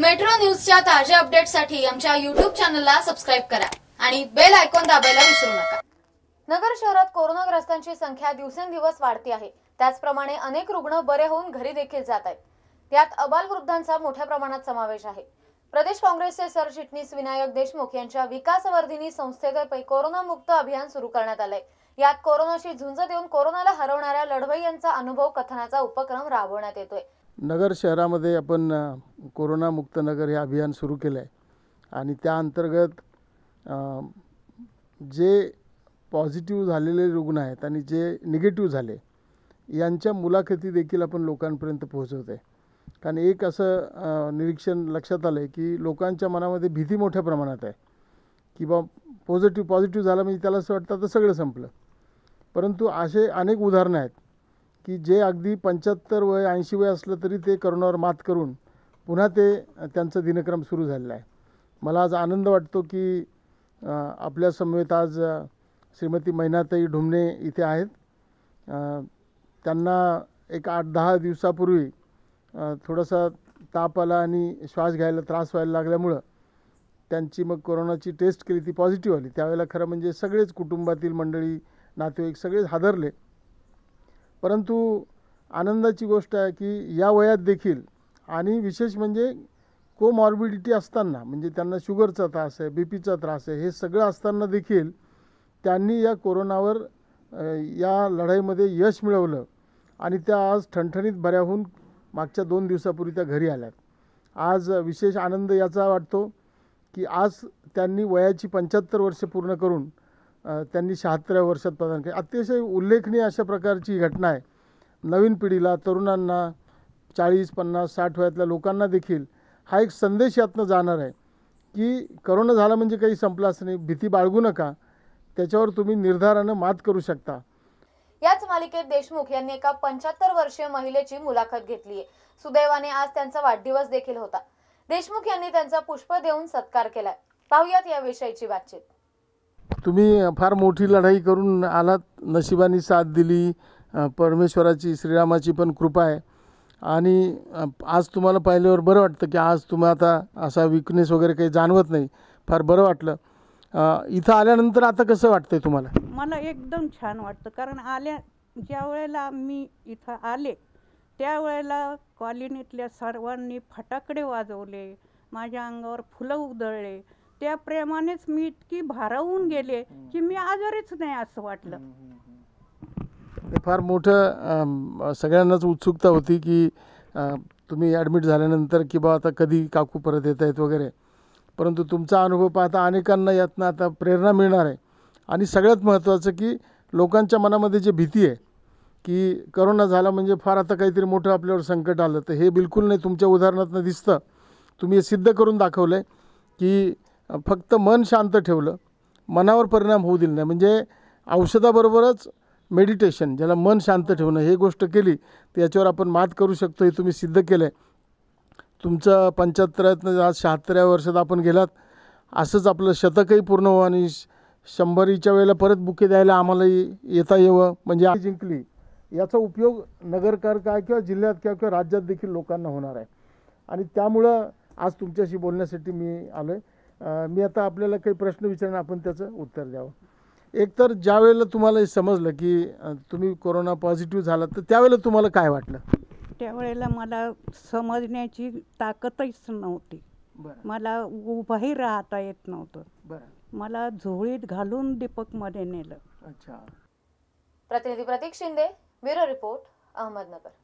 metro न्यूजच्या ताज्या अपडेटसाठी आमच्या युट्यूब चॅनलला सबस्क्राईब करा आणि बेल आयकॉन दाबायला विसरू नका नगर शहरात कोरोनाग्रस्तांची संख्या दिवसेंदिवस वाढती आहे त्याचप्रमाणे अनेक रुग्ण बरे होऊन घरी देखील जात आहेत यात अबाल वृद्धांचा मोठ्या प्रमाणात समावेश आहे प्रदेश काँग्रेसचे सरचिटणीस विनायक देशमुख यांच्या विकासवर्धिनी संस्थेतर्फे कोरोनामुक्त अभियान सुरू करण्यात आलंय यात कोरोनाशी झुंज देऊन कोरोनाला हरवणाऱ्या यांचा अनुभव कथनाचा उपक्रम राबवण्यात येतोय नगर शहरामध्ये आपण कोरोनामुक्त नगर हे अभियान सुरू केलं आहे आणि त्या अंतर्गत जे पॉझिटिव्ह झालेले रुग्ण आहेत आणि जे निगेटिव्ह झाले यांच्या मुलाखती देखील आपण लोकांपर्यंत पोहोचवत आहे कारण एक असं निरीक्षण लक्षात आलं आहे की लोकांच्या मनामध्ये भीती मोठ्या प्रमाणात आहे की बा पॉझिटिव्ह पॉझिटिव्ह झाला म्हणजे त्याला असं वाटतं आता सगळं संपलं परंतु असे अनेक उदाहरणं आहेत की जे अगदी पंच्याहत्तर वय ऐंशी वय असलं तरी ते करोनावर मात करून पुन्हा ते त्यांचा दिनक्रम सुरू झालेला आहे मला आज आनंद वाटतो की आपल्या आज श्रीमती मैनाताई ढुमणे इथे आहेत त्यांना एक आठ दहा दिवसापूर्वी थोडासा ताप आला आणि श्वास घ्यायला त्रास व्हायला लागल्यामुळं त्यांची मग कोरोनाची टेस्ट केली ती पॉझिटिव्ह आली त्यावेळेला खरं म्हणजे सगळेच कुटुंबातील मंडळी नातेवाईक सगळेच हादरले परंतु आनंदाची गोष्ट आहे की या वयात देखील आणि विशेष म्हणजे कोमॉर्बिडिटी असताना म्हणजे त्यांना शुगरचा त्रास आहे बी पीचा त्रास आहे हे सगळं असताना देखील त्यांनी या कोरोनावर या लढाईमध्ये यश मिळवलं आणि त्या आज ठणठणीत बऱ्याहून मागच्या दोन दिवसापूर्वी त्या घरी आल्यात आज विशेष आनंद याचा वाटतो की आज त्यांनी वयाची पंच्याहत्तर वर्षे पूर्ण करून त्यांनी शहात्तराव्या वर्षात प्रदान केले अतिशय उल्लेखनीय अशा प्रकारची घटना आहे नवीन पिढीला तरुणांना चाळीस पन्नास साठ वयातल्या लोकांना देखील हा एक संदेश यातनं जाणार आहे की करोना झाला म्हणजे काही संपलाच नाही भीती बाळगू नका त्याच्यावर तुम्ही निर्धारानं मात करू शकता याच मालिकेत देशमुख यांनी एका पंच्याहत्तर वर्षीय महिलेची मुलाखत घेतली आहे सुदैवाने आज त्यांचा वाढदिवस देखील होता देशमुख यांनी त्यांचा पुष्प देऊन सत्कार केलाय पाहुयात या विषयीची बातचीत तुम्ही फार मोठी लढाई करून आलात नशिबाने साथ दिली परमेश्वराची श्रीरामाची पण कृपा आहे आणि आज तुम्हाला पाहिल्यावर बरं वाटतं की आज तुम्हाला आता असा विकनेस वगैरे काही जाणवत नाही फार बरं वाटलं इथं आल्यानंतर आता कसं वाटतंय तुम्हाला मला एकदम छान वाटतं कारण आल्या ज्या वेळेला मी इथं आले त्यावेळेला कॉलनीतल्या सर्वांनी फटाकडे वाजवले माझ्या अंगावर फुलं उधळले त्या प्रेमानेच मी इतकी भारावून गेले की मी आजारीच नाही असं वाटलं हे फार मोठं सगळ्यांनाच उत्सुकता होती की तुम्ही ॲडमिट झाल्यानंतर की बा आता कधी काकू परत येत आहेत वगैरे परंतु तुमचा अनुभव पाहता अनेकांना यातनं आता प्रेरणा मिळणार आहे आणि सगळ्यात महत्त्वाचं की लोकांच्या मनामध्ये जी भीती आहे की करोना झाला म्हणजे फार आता काहीतरी मोठं आपल्यावर संकट आलं तर हे बिलकुल नाही तुमच्या उदाहरणातनं दिसतं तुम्ही हे सिद्ध करून दाखवलं आहे की फक्त मन शांत ठेवलं मनावर परिणाम होऊ दिला नाही म्हणजे औषधाबरोबरच मेडिटेशन ज्याला मन शांत ठेवणं हे गोष्ट केली तर याच्यावर आपण मात करू शकतो हे तुम्ही सिद्ध केलं आहे तुमचं पंच्याहत्तरातनं आज शहात्तराव्या वर्षात आपण गेलात असंच आपलं शतकही पूर्ण हो आणि शंभरीच्या वेळेला परत बुके द्यायला आम्हाला येता येवं म्हणजे आम्ही जिंकली याचा उपयोग नगरकार काय किंवा जिल्ह्यात किंवा किंवा राज्यात देखील लोकांना होणार आहे आणि त्यामुळं आज तुमच्याशी बोलण्यासाठी मी आलो आहे मी आता आपल्याला काही प्रश्न विचारणं आपण त्याचं उत्तर द्यावं एकतर ज्या वेळेला तुम्हाला समजलं की तुम्ही कोरोना पॉझिटिव्ह झाला तर त्यावेळेला तुम्हाला काय वाटलं त्यावेळेला मला समजण्याची ताकदच नव्हती मला उभाही राहता येत नव्हतं मला झोळीत घालून दीपक मध्ये नेलं अच्छा प्रतिनिधी प्रतीक शिंदे ब्युरो रिपोर्ट अहमदनगर